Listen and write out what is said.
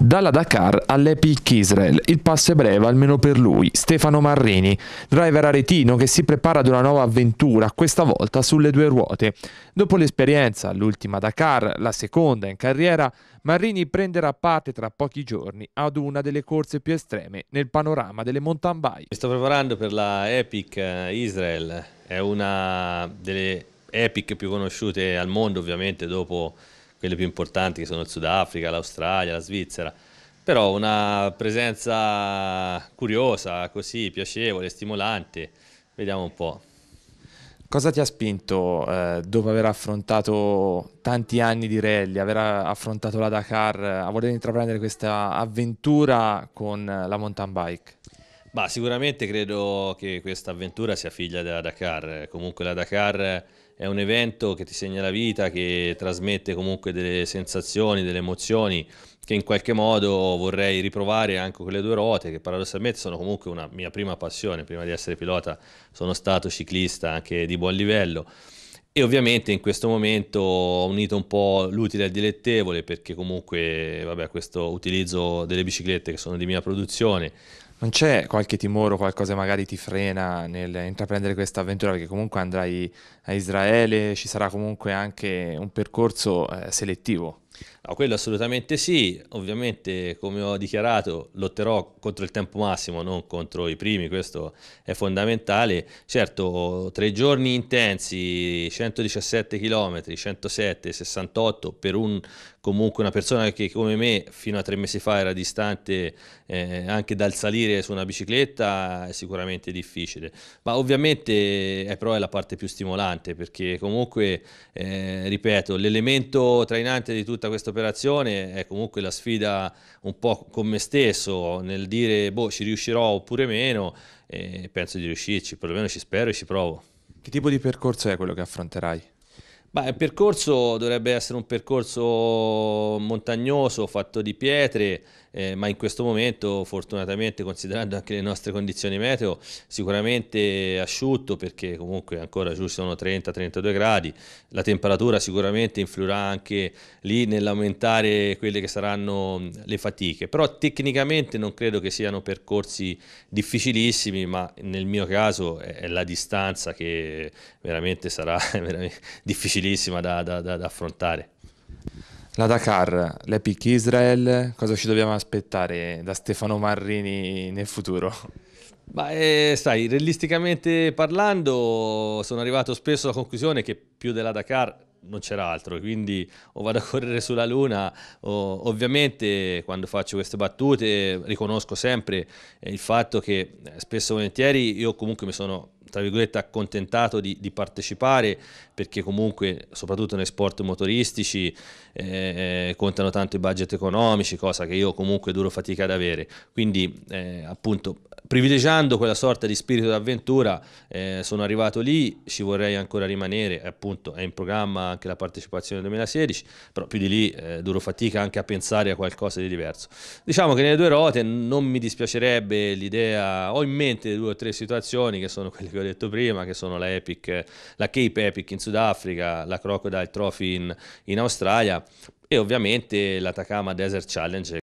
Dalla Dakar all'Epic Israel, il passo è breve almeno per lui, Stefano Marrini, driver aretino che si prepara ad una nuova avventura, questa volta sulle due ruote. Dopo l'esperienza, l'ultima Dakar, la seconda in carriera, Marrini prenderà parte tra pochi giorni ad una delle corse più estreme nel panorama delle mountain bike. Mi sto preparando per la Epic eh, Israel, è una delle epic più conosciute al mondo ovviamente dopo quelle più importanti che sono il Sudafrica, l'Australia, la Svizzera, però una presenza curiosa, così, piacevole, stimolante, vediamo un po'. Cosa ti ha spinto eh, dopo aver affrontato tanti anni di rally, aver affrontato la Dakar, eh, a voler intraprendere questa avventura con la mountain bike? Bah, sicuramente credo che questa avventura sia figlia della Dakar, comunque la Dakar è un evento che ti segna la vita, che trasmette comunque delle sensazioni, delle emozioni che in qualche modo vorrei riprovare anche con le due ruote, che paradossalmente sono comunque una mia prima passione, prima di essere pilota sono stato ciclista anche di buon livello e ovviamente in questo momento ho unito un po' l'utile al dilettevole perché comunque vabbè, questo utilizzo delle biciclette che sono di mia produzione non c'è qualche timore o qualcosa che magari ti frena nel intraprendere questa avventura? Perché comunque andrai a Israele, ci sarà comunque anche un percorso eh, selettivo. No, quello assolutamente sì, ovviamente come ho dichiarato lotterò contro il tempo massimo, non contro i primi, questo è fondamentale. Certo, tre giorni intensi, 117 km, 107, 68 per un, comunque una persona che come me fino a tre mesi fa era distante eh, anche dal salire partire su una bicicletta è sicuramente difficile, ma ovviamente eh, è però la parte più stimolante perché comunque, eh, ripeto, l'elemento trainante di tutta questa operazione è comunque la sfida un po' con me stesso nel dire boh ci riuscirò oppure meno e penso di riuscirci, perlomeno ci spero e ci provo. Che tipo di percorso è quello che affronterai? Beh, il percorso dovrebbe essere un percorso montagnoso, fatto di pietre, eh, ma in questo momento, fortunatamente, considerando anche le nostre condizioni meteo, sicuramente asciutto perché comunque ancora giù sono 30-32 gradi, la temperatura sicuramente influirà anche lì nell'aumentare quelle che saranno mm, le fatiche, però tecnicamente non credo che siano percorsi difficilissimi, ma nel mio caso è la distanza che veramente sarà veramente difficile difficilissima da, da, da, da affrontare. La Dakar, l'Epic Israel, cosa ci dobbiamo aspettare da Stefano Marrini nel futuro? Beh, eh, sai, realisticamente parlando, sono arrivato spesso alla conclusione che più della Dakar non c'era altro, quindi o vado a correre sulla luna, o, ovviamente quando faccio queste battute riconosco sempre eh, il fatto che eh, spesso e volentieri io comunque mi sono tra virgolette accontentato di, di partecipare perché comunque soprattutto nei sport motoristici eh, contano tanto i budget economici cosa che io comunque duro fatica ad avere quindi eh, appunto privilegiando quella sorta di spirito d'avventura eh, sono arrivato lì ci vorrei ancora rimanere appunto è in programma anche la partecipazione 2016 però più di lì eh, duro fatica anche a pensare a qualcosa di diverso diciamo che nelle due ruote non mi dispiacerebbe l'idea ho in mente due o tre situazioni che sono quelle che ho detto prima, che sono la, Epic, la Cape Epic in Sudafrica, la Crocodile Trophy in, in Australia e ovviamente l'Atacama Desert Challenge